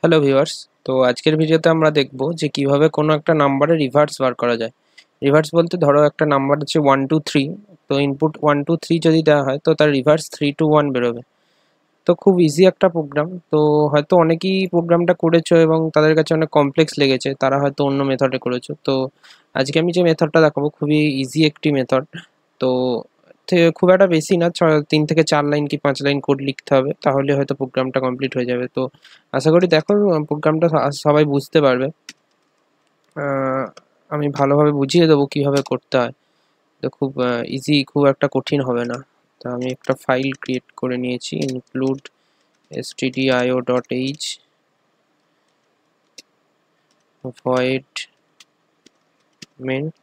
hello viewers তো আজকের ভিডিওতে আমরা দেখব যে কিভাবে কোনো একটা নাম্বারে রিভার্স বার করা যায় রিভার্স বলতে ধরো একটা নাম্বার হচ্ছে ওয়ান টু থ্রি তো ইনপুট ওয়ান টু থ্রি যদি দেওয়া হয় তো তার রিভার্স থ্রি টু ওয়ান বেরোবে তো খুব ইজি একটা প্রোগ্রাম তো হয়তো অনেকেই প্রোগ্রামটা করেছো এবং তাদের কাছে অনেক কমপ্লেক্স লেগেছে তারা হয়তো অন্য মেথডে করেছো তো আজকে আমি যে মেথডটা দেখাবো খুবই ইজি একটি মেথড তো থেকে খুব একটা বেশি না ছ তিন থেকে চার লাইন কি পাঁচ লাইন কোড লিখতে হবে তাহলে হয়তো প্রোগ্রামটা কমপ্লিট হয়ে যাবে তো আশা করি দেখো প্রোগ্রামটা সবাই বুঝতে পারবে আমি ভালোভাবে বুঝিয়ে দেবো কীভাবে করতে হয় তো খুব ইজি খুব একটা কঠিন হবে না তো আমি একটা ফাইল ক্রিয়েট করে নিয়েছি include S IO dot H void main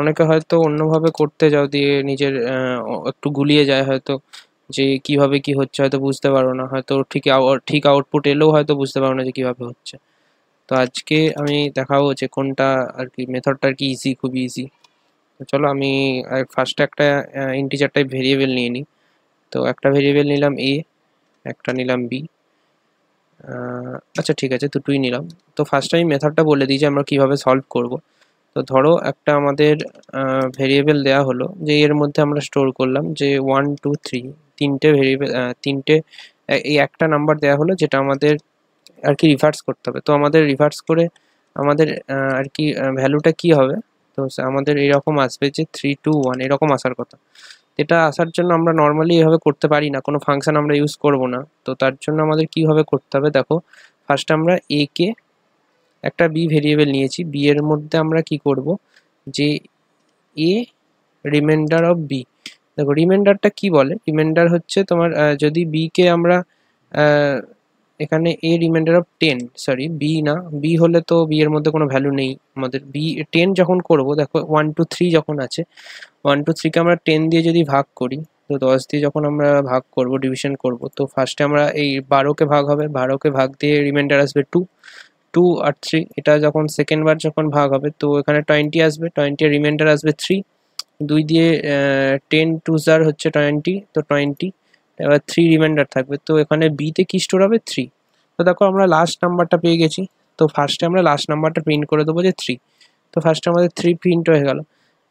অনেকে হয়তো অন্যভাবে করতে যাও দিয়ে নিজের একটু গুলিয়ে যায় হয়তো যে কিভাবে কি হচ্ছে হয়তো বুঝতে পারো না হয়তো ঠিক ঠিক আউটপুট এলেও হয়তো বুঝতে পারো না যে কিভাবে হচ্ছে তো আজকে আমি দেখাবো যে কোনটা আর কি মেথডটা আর কি ইজি খুবই ইজি চলো আমি ফার্স্টে একটা ইন্টিজার টাইপ ভেরিয়েবল নিয়ে নিই তো একটা ভেরিয়েবল নিলাম এ একটা নিলাম বি আচ্ছা ঠিক আছে দুটোই নিলাম তো ফার্স্ট আমি মেথডটা বলে দিই যে আমরা কীভাবে সলভ করবো তো ধরো একটা আমাদের ভেরিয়েবল দেয়া হলো যে এর মধ্যে আমরা স্টোর করলাম যে ওয়ান টু থ্রি তিনটে ভেরিয়েবল তিনটে এই একটা নাম্বার দেয়া হলো যেটা আমাদের আর কি রিভার্স করতে হবে তো আমাদের রিভার্স করে আমাদের আর কি ভ্যালুটা কি হবে তো আমাদের এরকম আসবে যে থ্রি টু ওয়ান এরকম আসার কথা এটা আসার জন্য আমরা নর্মালি এভাবে করতে পারি না কোনো ফাংশন আমরা ইউজ করব না তো তার জন্য আমাদের কীভাবে করতে হবে দেখো ফার্স্ট আমরা এ কে একটা বি ভেরিয়েবল নিয়েছি বি এর মধ্যে আমরা কি করব যে এ রিমাইন্ডার অফ বি দেখো রিমাইন্ডারটা কি বলে রিমাইন্ডার হচ্ছে তোমার যদি বিকে আমরা এখানে A remainder of ten sorry B না বি হলে তো বি এর মধ্যে কোনো ভ্যালু নেই আমাদের বি টেন যখন করব দেখো ওয়ান টু থ্রি যখন আছে ওয়ান টু থ্রিকে আমরা টেন দিয়ে যদি ভাগ করি তো দশ দিয়ে যখন আমরা ভাগ করব ডিভিশন করব তো ফার্স্টে আমরা এই বারোকে ভাগ হবে বারোকে ভাগ দিয়ে রিমাইন্ডার আসবে টু টু আর থ্রি এটা যখন সেকেন্ডবার যখন ভাগ হবে তো এখানে টোয়েন্টি আসবে টোয়েন্টি রিমাইন্ডার আসবে থ্রি দুই দিয়ে টেন টু জার হচ্ছে টোয়েন্টি তো টোয়েন্টি এবার থ্রি রিমাইন্ডার থাকবে তো এখানে বিতে কি স্টোর হবে থ্রি তো দেখো আমরা লাস্ট নাম্বারটা পেয়ে গেছি তো ফার্স্টে আমরা লাস্ট নাম্বারটা প্রিন্ট করে দেবো যে থ্রি তো ফার্স্টে আমাদের থ্রি প্রিন্ট হয়ে গেল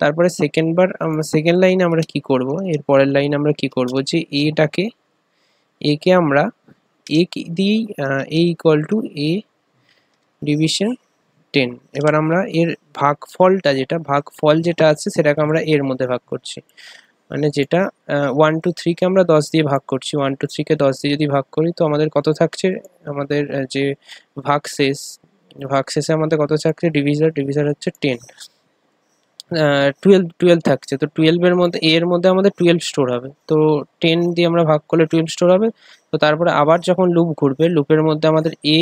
তারপরে সেকেন্ডবার আমরা সেকেন্ড লাইনে আমরা কি করব এর পরের লাইন আমরা কি করব যে এটাকে একে আমরা এ দিয়েই A equal to A division ten এবার আমরা এর ভাগ ফলটা যেটা ভাগ ফল যেটা আছে সেটাকে আমরা এর মধ্যে ভাগ করছি মানে যেটা ওয়ান টু থ্রিকে আমরা দশ দিয়ে ভাগ করছি ওয়ান টু থ্রিকে দশ দিয়ে যদি ভাগ করি তো আমাদের কত থাকছে আমাদের যে ভাগ শেষ ভাগ শেষে আমাদের কত থাকছে ডিভিজার ডিভিজার হচ্ছে টেন টুয়েলভ টুয়েলভ থাকছে তো টুয়েলভের মধ্যে এর মধ্যে আমাদের টুয়েলভ স্টোর হবে তো টেন দিয়ে আমরা ভাগ করলে টুয়েলভ স্টোর হবে তো তারপরে আবার যখন লুপ ঘুরবে লুপের মধ্যে আমাদের এ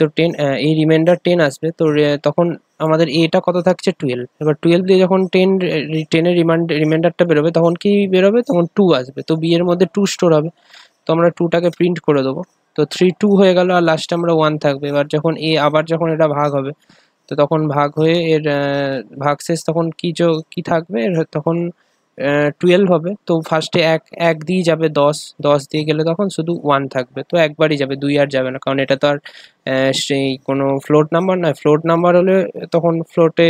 তো টেন এই রিমাইন্ডার টেন আসবে তো তখন আমাদের এটা কত থাকছে টুয়েলভ এবার টুয়েলভ দিয়ে যখন টেন টেনের রিমাইন্ড রিমাইন্ডারটা বেরোবে তখন কি বেরোবে তখন টু আসবে তো বিয়ের মধ্যে টু স্টোর হবে তো আমরা টুটাকে প্রিন্ট করে দেবো তো থ্রি টু হয়ে গেল আর লাস্টে আমরা ওয়ান থাকবে এবার যখন এ আবার যখন এটা ভাগ হবে তো তখন ভাগ হয়ে এর ভাগ শেষ তখন কী কী থাকবে তখন টুয়েলভ হবে তো ফার্স্টে এক এক দিয়ে যাবে দশ দশ দিয়ে গেলে তখন শুধু ওয়ান থাকবে তো একবারই যাবে দুই আর যাবে না কারণ এটা তো আর সেই কোনো ফ্লোট নাম্বার নয় ফ্লোট নাম্বার হলে তখন ফ্লোটে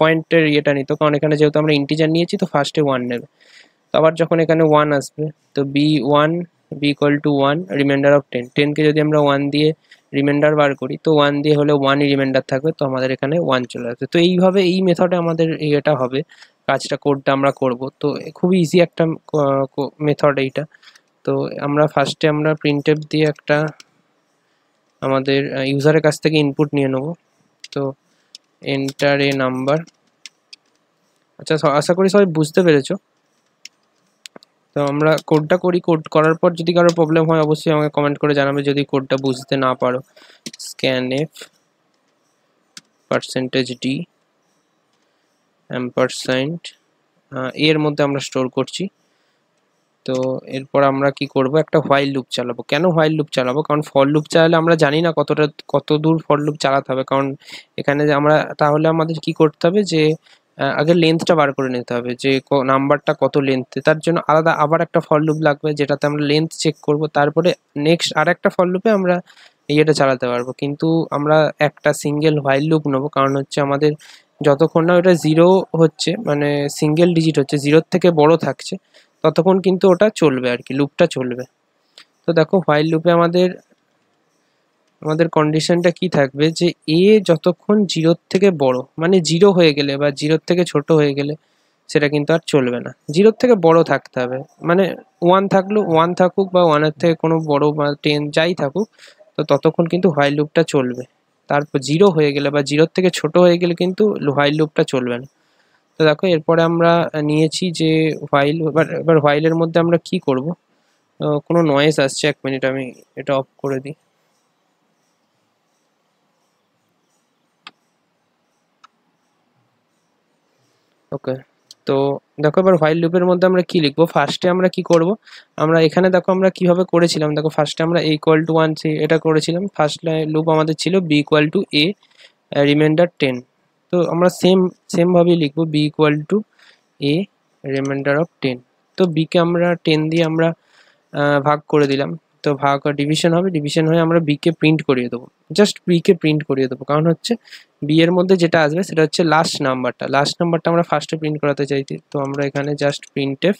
পয়েন্টের ইয়েটা নিত কারণ এখানে যেহেতু আমরা ইন্টিজার নিয়েছি তো ফার্স্টে ওয়ান নেবে তো আবার যখন এখানে ওয়ান আসবে তো B one B equal to one remainder of ten টেনকে যদি আমরা ওয়ান দিয়ে রিমাইন্ডার বার করি তো ওয়ান দিয়ে হলে ওয়ানই রিমাইন্ডার থাকবে তো আমাদের এখানে ওয়ান চলে আসবে তো এইভাবে এই মেথডে আমাদের ইয়েটা হবে কাজটা কোডটা আমরা করব তো খুবই ইজি একটা মেথড এইটা তো আমরা ফার্স্টে আমরা প্রিন্টেপ দিয়ে একটা আমাদের ইউজারের কাছ থেকে ইনপুট নিয়ে নেব তো এন্টার এ নাম্বার আচ্ছা আশা করি সবাই বুঝতে পেরেছো তো আমরা কোডটা করি কোড করার পর যদি কারো প্রবলেম হয় অবশ্যই আমাকে কমেন্ট করে জানাবে যদি কোডটা বুঝতে না পারো scan F percentage D ampersand এর মধ্যে আমরা স্টোর করছি তো এরপর আমরা কি করব একটা হোয়াইল লুপ চালাবো কেন হোয়াইল লুপ চালাবো কারণ ফর লুপ চালালে আমরা জানি না কতটা কত দূর ফর লুপ চালাতে হবে কারণ এখানে যে আমরা তাহলে আমাদের কি করতে হবে যে আগে লেন্থটা বার করে নিতে হবে যে নাম্বারটা কত লেন্থে তার জন্য আলাদা আবার একটা ফর লুপ লাগবে যেটাতে আমরা লেন্থ চেক করব তারপরে নেক্সট আর একটা ফর লুপে আমরা ইয়েটা চালাতে পারবো কিন্তু আমরা একটা সিঙ্গেল হোয়াইল লুপ নেবো কারণ হচ্ছে আমাদের যতক্ষণ না ওটা জিরো হচ্ছে মানে সিঙ্গেল ডিজিট হচ্ছে জিরোর থেকে বড় থাকছে ততক্ষণ কিন্তু ওটা চলবে আর কি লুপটা চলবে তো দেখো হোয়াইল লুপে আমাদের আমাদের কন্ডিশনটা কি থাকবে যে এ যতক্ষণ জিরোর থেকে বড় মানে জিরো হয়ে গেলে বা জিরোর থেকে ছোট হয়ে গেলে সেটা কিন্তু আর চলবে না জিরোর থেকে বড় থাকতে হবে মানে ওয়ান থাকলো ওয়ান থাকুক বা ওয়ানের থেকে কোনো বড় বা টেন যাই থাকুক তো ততক্ষণ কিন্তু হোয়াইল লুপটা চলবে তারপর জিরো হয়ে গেলে বা জিরোর থেকে ছোট হয়ে গেলে কিন্তু হোয়াইল লুপটা চলবে না তো দেখো এরপরে আমরা নিয়েছি যে হোয়াইল এবার হোয়াইলের মধ্যে আমরা কি করব কোনো নয়েস আসছে এক মিনিট আমি এটা অফ করে দিই ওকে তো দেখো এবার হোয়াইল লুপের মধ্যে আমরা কি লিখবো ফার্স্টে আমরা কি করব আমরা এখানে দেখো আমরা কিভাবে করেছিলাম দেখো ফার্স্টে আমরা এ ইকুয়াল টু ওয়ান এটা করেছিলাম ফার্স্ট লুপ আমাদের ছিল B equal to A remainder ten তো আমরা সেম সেমভাবেই লিখবো B equal to A remainder of ten তো বিকে আমরা টেন দিয়ে আমরা ভাগ করে দিলাম তো ভাগ ডিভিশন হবে ডিভিশন হয়ে আমরা বিকে প্রিন্ট করিয়ে দেবো জাস্ট বিকে প্রিন্ট করিয়ে দেবো কারণ হচ্ছে বি এর মধ্যে যেটা আসবে সেটা হচ্ছে লাস্ট নাম্বারটা লাস্ট নাম্বারটা আমরা ফার্স্টে প্রিন্ট করাতে চাইছি তো আমরা এখানে just printf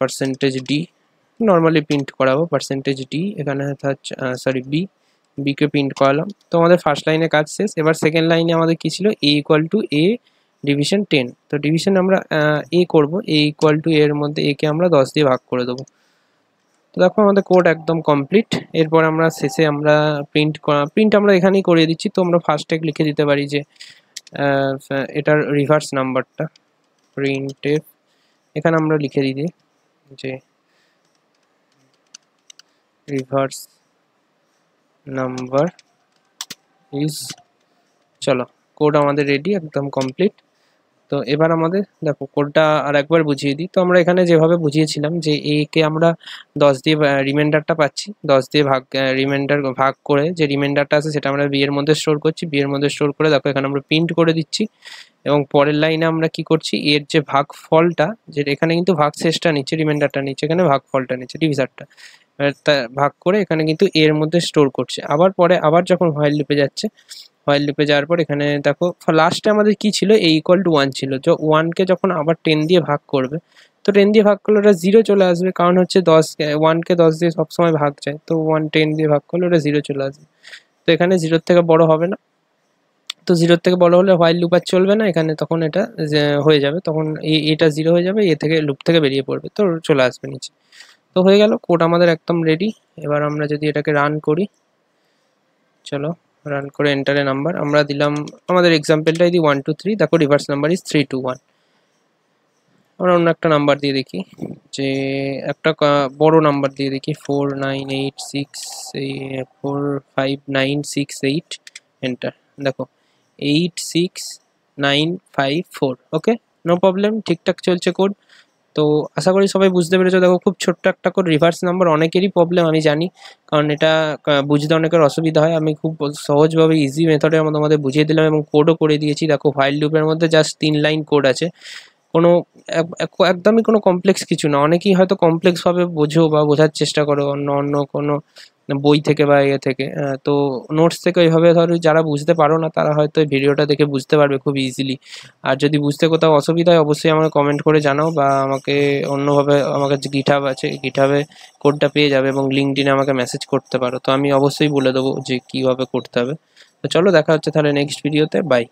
percentage D normally print করাবো পার্সেন্টেজ ডি এখানে সরি বি বিকে প্রিন্ট করালাম তো আমাদের ফার্স্ট লাইনে কাজ শেষ এবার সেকেন্ড লাইনে আমাদের কী ছিল A equal to A division ten তো ডিভিশন আমরা এ করব এ ইকুয়াল টু এর মধ্যে একে আমরা দশ দিয়ে ভাগ করে দেবো তো দেখো আমাদের কোড একদম কমপ্লিট এরপর আমরা শেষে আমরা প্রিন্ট প্রিন্ট আমরা এখানেই করিয়ে দিচ্ছি তো আমরা ফার্স্ট ট্যাগ লিখে দিতে পারি যে এটার রিভার্স নাম্বারটা প্রিন্টের এখানে আমরা লিখে দিই যে রিভার্স নাম্বার ইজ চলো কোড আমাদের রেডি একদম কমপ্লিট তো এবার আমাদের দেখো কোডটা আর একবার বুঝিয়ে দিই তো আমরা এখানে যেভাবে বুঝিয়েছিলাম যে এ কে আমরা দশ দিয়ে রিমাইন্ডারটা পাচ্ছি দশ দিয়ে ভাগ রিমাইন্ডার ভাগ করে যে রিমাইন্ডারটা আছে সেটা আমরা বিয়ের মধ্যে স্টোর করছি বিয়ের মধ্যে স্টোর করে দেখো এখানে আমরা প্রিন্ট করে দিচ্ছি এবং পরের লাইনে আমরা কি করছি এর যে ভাগ ফলটা যেটা এখানে কিন্তু ভাগ শেষটা নিচ্ছে রিমাইন্ডারটা নিচ্ছে এখানে ভাগ ফলটা নিচ্ছে ডিভিজারটা ভাগ করে এখানে কিন্তু এর মধ্যে স্টোর করছে আবার পরে আবার যখন হোয়াইল লুপে যাচ্ছে হোয়াইল লুপে যাওয়ার পর এখানে দেখো লাস্টে আমাদের কি ছিল এই ইকুয়াল টু ওয়ান ছিল যে ওয়ানকে যখন আবার টেন দিয়ে ভাগ করবে তো টেন দিয়ে ভাগ করলে ওটা জিরো চলে আসবে কারণ হচ্ছে দশ ওয়ানকে দশ দিয়ে সবসময় ভাগ যায় তো ওয়ান টেন দিয়ে ভাগ করলে ওটা জিরো চলে আসবে তো এখানে জিরোর থেকে বড় হবে না তো জিরোর থেকে বড় হলে হোয়াইল লুপ আর চলবে না এখানে তখন এটা হয়ে যাবে তখন এটা জিরো হয়ে যাবে এ থেকে লুপ থেকে বেরিয়ে পড়বে তো চলে আসবে নিচে তো হয়ে গেল কোড আমাদের একদম রেডি এবার আমরা যদি এটাকে রান করি চলো রান করে এন্টারে নাম্বার আমরা দিলাম আমাদের এক্সাম্পলটাই দিই ওয়ান টু থ্রি দেখো reverse number is three two one আমরা অন্য একটা নাম্বার দিয়ে দেখি যে একটা বড় নাম্বার দিয়ে দেখি four nine eight six four five nine six eight enter দেখো eight six nine five four okay no problem ঠিকঠাক চলছে কোড তো আশা করি সবাই বুঝতে পেরেছো দেখো খুব ছোট্ট একটা করে রিভার্স নাম্বার অনেকেরই প্রবলেম আমি জানি কারণ এটা বুঝতে অনেকের অসুবিধা হয় আমি খুব সহজভাবে ইজি মেথডে আমি তোমাদের বুঝিয়ে দিলাম এবং কোডও করে দিয়েছি দেখো ফাইল লুপের মধ্যে জাস্ট তিন লাইন কোড আছে কোনো একদমই কোনো কমপ্লেক্স কিছু না অনেকেই হয়তো কমপ্লেক্সভাবে বোঝো বা বোঝার চেষ্টা করো অন্য অন্য কোনো বই থেকে বা ইয়ে থেকে তো নোটস থেকে এইভাবে ধরো যারা বুঝতে পারো না তারা হয়তো ভিডিওটা দেখে বুঝতে পারবে খুব ইজিলি আর যদি বুঝতে কোথাও অসুবিধা হয় অবশ্যই আমাকে কমেন্ট করে জানাও বা আমাকে অন্যভাবে আমাকে যে গিঠাব আছে গিঠাবে কোডটা পেয়ে যাবে এবং লিঙ্কডিনে আমাকে মেসেজ করতে পারো তো আমি অবশ্যই বলে দেবো যে কীভাবে করতে হবে তো চলো দেখা হচ্ছে তাহলে নেক্সট ভিডিওতে বাই